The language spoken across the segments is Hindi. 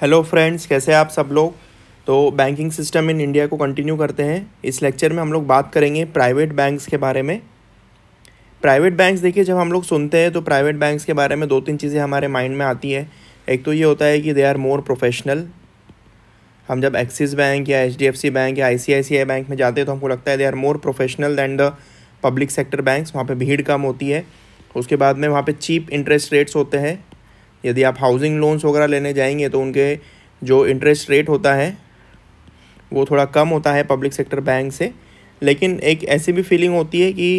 हेलो फ्रेंड्स कैसे हैं आप सब लोग तो बैंकिंग सिस्टम इन इंडिया को कंटिन्यू करते हैं इस लेक्चर में हम लोग बात करेंगे प्राइवेट बैंक्स के बारे में प्राइवेट बैंक्स देखिए जब हम लोग सुनते हैं तो प्राइवेट बैंक्स के बारे में दो तीन चीज़ें हमारे माइंड में आती है एक तो ये होता है कि दे आर मोर प्रोफेशनल हम जब एक्सिस बैंक या एच बैंक या आई बैंक में जाते हैं तो हमको लगता है they are more professional than the public sector banks वहाँ पर भीड़ कम होती है उसके बाद में वहाँ पर चीप इंटरेस्ट रेट्स होते हैं यदि आप हाउसिंग लोन्स वगैरह लेने जाएंगे तो उनके जो इंटरेस्ट रेट होता है वो थोड़ा कम होता है पब्लिक सेक्टर बैंक से लेकिन एक ऐसी भी फीलिंग होती है कि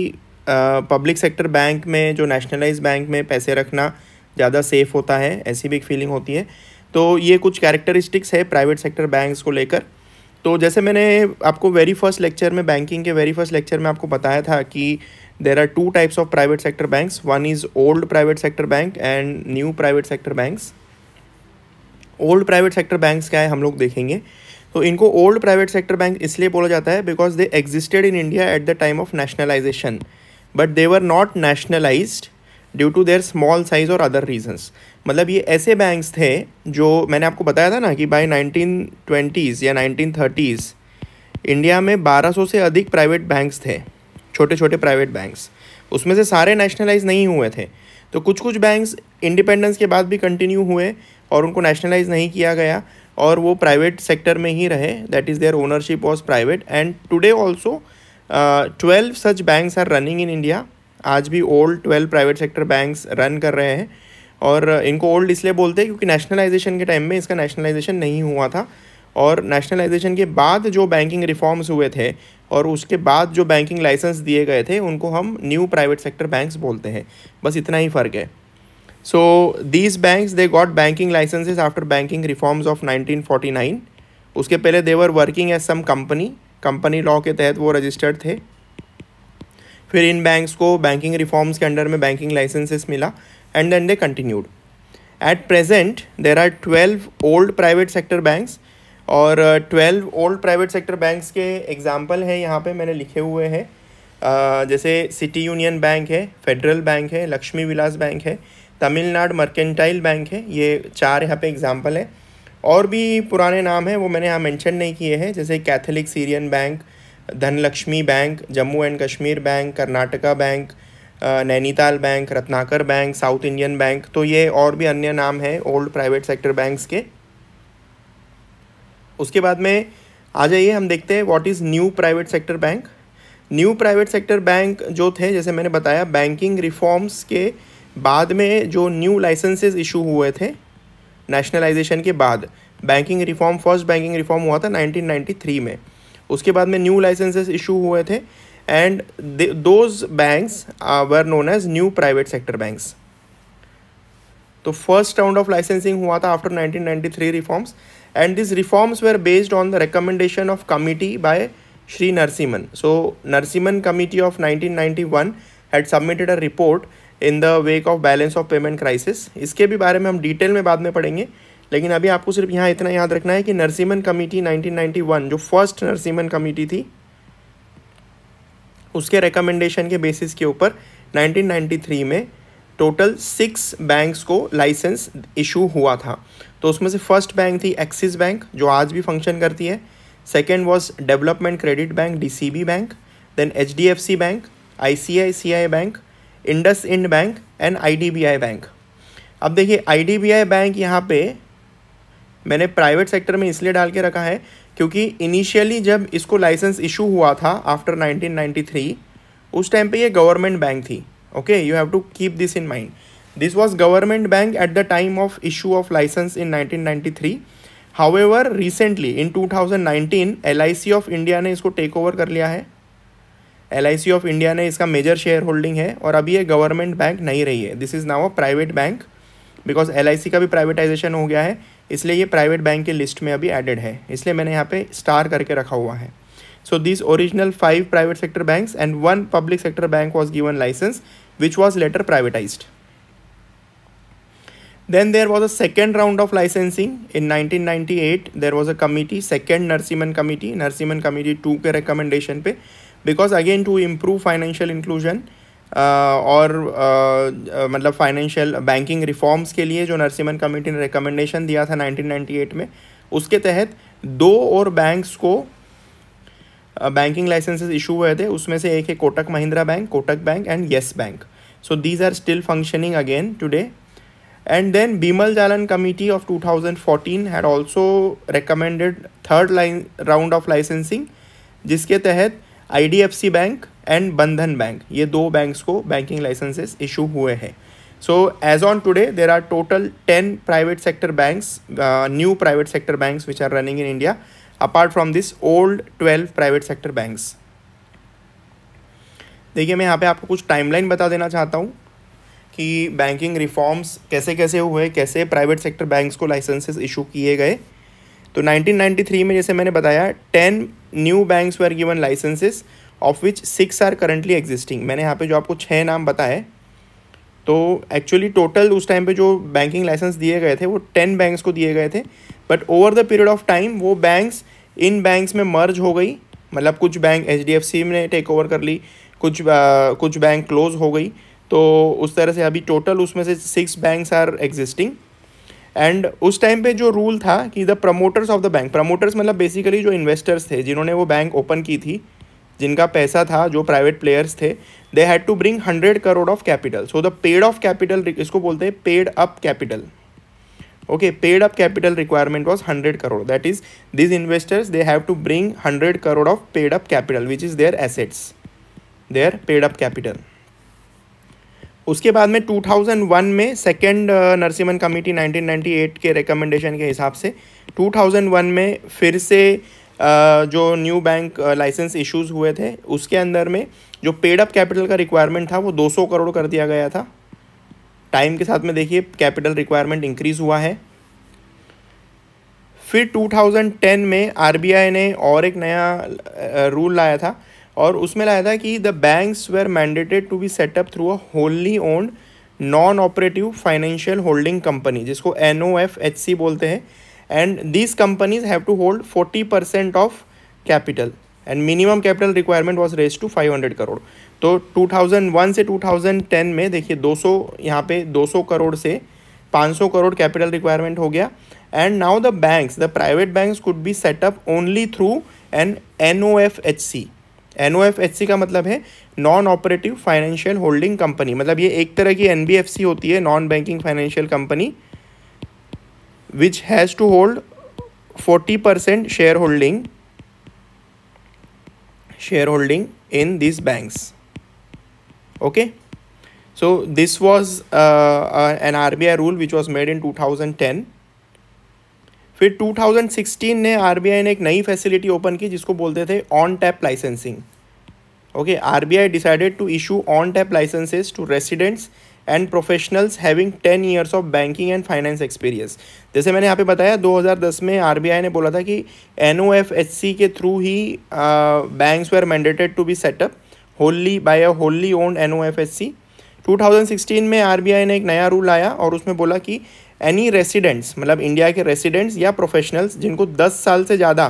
पब्लिक सेक्टर बैंक में जो नेशनलाइज बैंक में पैसे रखना ज़्यादा सेफ़ होता है ऐसी भी एक फीलिंग होती है तो ये कुछ कैरेक्टरिस्टिक्स है प्राइवेट सेक्टर बैंक्स को लेकर तो जैसे मैंने आपको वेरी फर्स्ट लेक्चर में बैंकिंग के वेरी फर्स्ट लेक्चर में आपको बताया था कि there are two types of private sector banks one is old private sector bank and new private sector banks old private sector banks क्या है हम लोग देखेंगे तो इनको ओल्ड प्राइवेट सेक्टर बैंक इसलिए बोला जाता है because they existed in India at the time of nationalisation but they were not nationalised due to their small size और अदर रीजंस मतलब ये ऐसे बैंक्स थे जो मैंने आपको बताया था ना कि बाय 1920s या 1930s इंडिया में 1200 से अधिक प्राइवेट बैंक्स थे छोटे छोटे प्राइवेट बैंक्स उसमें से सारे नेशनलाइज नहीं हुए थे तो कुछ कुछ बैंक्स इंडिपेंडेंस के बाद भी कंटिन्यू हुए और उनको नेशनलाइज नहीं किया गया और वो प्राइवेट सेक्टर में ही रहे that is their ownership was private and today also twelve such banks are running in India आज भी old twelve private sector banks run कर रहे हैं और इनको ओल्ड इसलिए बोलते हैं क्योंकि नेशनलाइजेशन के टाइम में इसका नेशनलाइजेशन नहीं हुआ था और नेशनलाइजेशन के बाद जो बैंकिंग रिफॉर्म्स हुए थे और उसके बाद जो बैंकिंग लाइसेंस दिए गए थे उनको हम न्यू प्राइवेट सेक्टर बैंक्स बोलते हैं बस इतना ही फ़र्क है so these banks they got banking licences after banking reforms of 1949 उसके पहले they were working as some company company law के तहत वो रजिस्टर्ड थे फिर इन बैंक्स को बैंकिंग रिफॉर्म्स के अंडर में बैंकिंग लाइसेंसेस मिला and then they continued at present there are twelve old private sector banks और twelve old private sector banks के एग्ज़ाम्पल हैं यहाँ पे मैंने लिखे हुए हैं uh, जैसे सिटी यूनियन बैंक है फेडरल बैंक है लक्ष्मी विलास बैंक है तमिलनाडु मर्केंटाइल बैंक है ये चार यहाँ पे एग्ज़ाम्पल है और भी पुराने नाम हैं वो मैंने यहाँ मेंशन नहीं किए हैं जैसे Catholic Syrian bank Dhanlaxmi bank Jammu and Kashmir bank Karnataka bank Nainital bank Ratnakar bank South Indian bank तो ये और भी अन्य नाम हैं ओल्ड प्राइवेट सेक्टर बैंक्स के उसके बाद में आ जाइए हम देखते हैं what is new private sector bank new private sector bank जो थे जैसे मैंने बताया बैंकिंग रिफॉर्म्स के बाद में जो न्यू लाइसेंसेज इशू हुए थे नेशनलाइजेशन के बाद banking reform first banking reform हुआ था 1993 में उसके बाद में न्यू लाइसेंसेस इशू हुए थे and those banks were known as new private sector banks तो फर्स्ट राउंड ऑफ लाइसेंसिंग हुआ था after 1993 reforms and this reforms were based on the recommendation of committee by Shri Narsiman. So Narsiman committee of 1991 had submitted a report in the wake of balance of payment crisis इसके भी बारे में हम डिटेल में बाद में पढ़ेंगे लेकिन अभी आपको सिर्फ यहाँ इतना याद रखना है कि नरसिमन कमेटी 1991 जो फर्स्ट नरसिमन कमेटी थी उसके रिकमेंडेशन के बेसिस के ऊपर 1993 में टोटल सिक्स बैंक्स को लाइसेंस इशू हुआ था तो उसमें से फर्स्ट बैंक थी एक्सिस बैंक जो आज भी फंक्शन करती है second was development credit bank B bank then H D F C bank I C I C I bank IndusInd bank and I D B I bank अब देखिए I D B I bank यहाँ पे मैंने प्राइवेट सेक्टर में इसलिए डाल के रखा है क्योंकि इनिशियली जब इसको लाइसेंस इशू हुआ था आफ्टर 1993 उस टाइम पे ये गवर्नमेंट बैंक थी okay you have to keep this in mind this was government bank at the time of was of licence in nineteen ninety three however recently in two thousand nineteen L I C of India ने इसको टेक ओवर कर लिया है L I C of India ने इसका मेजर शेयर होल्डिंग है और अभी ये गवर्नमेंट बैंक नहीं रही है this is now a private bank because L I C का भी प्राइवेटाइजेशन हो गया है इसलिए ये प्राइवेट बैंक के लिस्ट में अभी एडेड है इसलिए मैंने यहाँ पे स्टार करके रखा हुआ है So these original five private sector banks and one public sector bank was given license which was later privatized. Then there was a second round of licensing. In 1998, there was a committee, second Narsiman committee. Narsiman committee took a recommendation pe because again to improve financial inclusion uh, और मतलब फाइनेंशियल बैंकिंग रिफॉर्म्स के लिए जो नरसिमन कमेटी ने रिकमेंडेशन दिया था 1998 में उसके तहत दो और बैंक्स को बैंकिंग लाइसेंसेज इशू हुए थे उसमें से एक है Kotak Mahindra bank Kotak bank and Yes bank so these are still functioning again then Bimal Jalan committee of two thousand fourteen had also recommended third line round of licensing जिसके तहत C bank and Bandhan bank ये दो बैंक्स को बैंकिंग लाइसेंसेस इशू हुए हैं so as on today there are total ten private sector banks new private sector banks which are running in India apart from this old twelve private sector banks देखिए मैं यहाँ पे आपको कुछ टाइमलाइन बता देना चाहता हूँ कि बैंकिंग रिफॉर्म्स कैसे कैसे हुए कैसे प्राइवेट सेक्टर बैंक्स को लाइसेंसेस इशू किए गए तो 1993 में जैसे मैंने बताया ten new banks were given licences of which six are currently existing मैंने यहाँ पे जो आपको छः नाम बताए तो एक्चुअली टोटल उस टाइम पे जो बैंकिंग लाइसेंस दिए गए थे वो टेन बैंक्स को दिए गए थे but over the period of time वो बैंक्स इन बैंक्स में मर्ज हो गई मतलब कुछ bank H D F C ने टेक ओवर कर ली कुछ आ, कुछ बैंक क्लोज हो गई तो उस तरह से अभी टोटल उसमें से six banks are existing and उस टाइम पे जो रूल था कि the promoters of the bank promoters मतलब बेसिकली जो इन्वेस्टर्स थे जिन्होंने वो बैंक ओपन की थी जिनका पैसा था जो प्राइवेट प्लेयर्स थे they had to bring hundred crore of capital so the paid of capital इसको बोलते हैं paid up capital okay paid up capital requirement was hundred crore that is these investors they have to bring hundred crore of paid up capital which is their assets their paid up capital उसके बाद में 2001 में सेकेंड नरसिमन कमेटी 1998 के रिकमेंडेशन के हिसाब से 2001 में फिर से जो न्यू बैंक लाइसेंस इश्यूज़ हुए थे उसके अंदर में जो पेड अप कैपिटल का रिक्वायरमेंट था वो 200 करोड़ कर दिया गया था टाइम के साथ में देखिए कैपिटल रिक्वायरमेंट इंक्रीज़ हुआ है फिर 2010 में आरबीआई ने और एक नया रूल लाया था और उसमें लाया था कि the banks were mandated to be set up through a wholly owned non operative financial holding company जिसको एन बोलते हैं and this companies have to hold forty percent of capital and minimum capital requirement was raise to five hundred crore तो टू थाउजेंड वन से टू थाउजेंड टेन में देखिए दो सौ यहाँ पे दो सौ करोड़ से पाँच सौ करोड़ कैपिटल रिक्वायरमेंट हो गया and now the banks the private banks could be set up only through N N O F H C N O F H C का मतलब है non operative financial holding company मतलब ये एक तरह की एन बी एफ सी होती है non banking financial company which has to hold 40% shareholding shareholding in these banks okay so this was uh, uh, an RBI rule which was made in 2010 फिर 2016 ने आरबीआई ने एक नई फैसिलिटी ओपन की जिसको बोलते थे on tap licensing okay RBI decided to issue on tap licences to residents and professionals having ten years of banking and finance experience जैसे मैंने यहाँ पे बताया 2010 में आरबीआई ने बोला था कि एन के थ्रू ही banks were mandated to be set up wholly by a wholly owned N O F C 2016 में आरबीआई ने एक नया रूल आया और उसमें बोला कि एनी रेसिडेंट्स मतलब इंडिया के रेसिडेंट्स या प्रोफेशनल्स जिनको 10 साल से ज़्यादा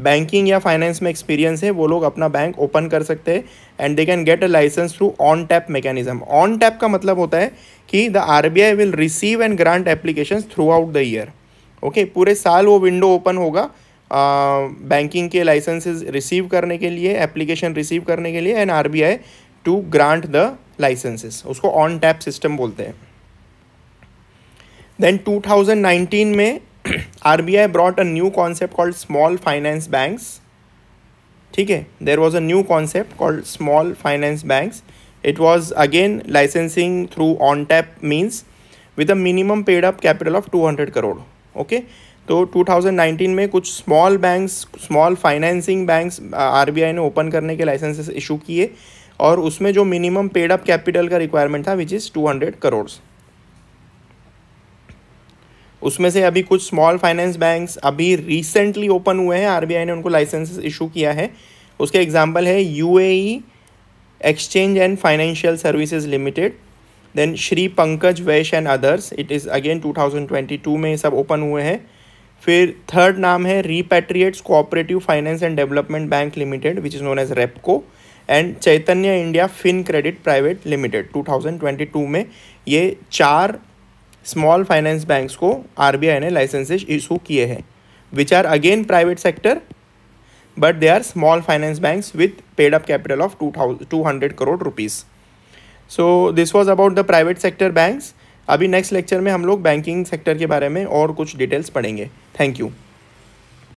बैंकिंग या फाइनेंस में एक्सपीरियंस है वो लोग अपना बैंक ओपन कर सकते हैं and they can get a licence through on tap mechanism on tap का मतलब होता है कि the R B I will receive and grant application throughout the year okay पूरे साल वो विंडो ओपन होगा बैंकिंग के लाइसेंसेज रिसीव करने के लिए एप्लीकेशन रिसीव करने के लिए and R B I to grant the licences उसको ऑन टैप सिस्टम बोलते हैं देन 2019 में RBI brought a new concept called small finance banks. ठीक है there was a new concept called small finance banks it was again licensing through on tap means with a minimum paid up capital of two hundred crore okay to तो 2019 में कुछ small banks small financing banks RBI ने ओपन करने के लाइसेंसेस इशू किए और उसमें जो मिनिमम पेड अप कैपिटल का रिक्वायरमेंट था विच इज़ 200 करोड़ उसमें से अभी कुछ स्मॉल फाइनेंस बैंक्स अभी रिसेंटली ओपन हुए हैं आरबीआई ने उनको लाइसेंस इशू किया है उसके एग्जाम्पल है U exchange and financial services limited then Shri Pankaj Vaish and others it is again 2022 में सब ओपन हुए हैं फिर थर्ड नाम है repatriates cooperative finance and development bank limited which is known as Repco and Chaitanya India Fin Credit private limited 2022 में ये चार स्मॉल फाइनेंस बैंक्स को आरबीआई ने लाइसेंसेज इशू किए हैं which are again private sector but they are small finance banks with paid up capital of two thousand two hundred crore rupees so this was about the private sector banks अभी नेक्स्ट लेक्चर में हम लोग बैंकिंग सेक्टर के बारे में और कुछ डिटेल्स पढ़ेंगे थैंक यू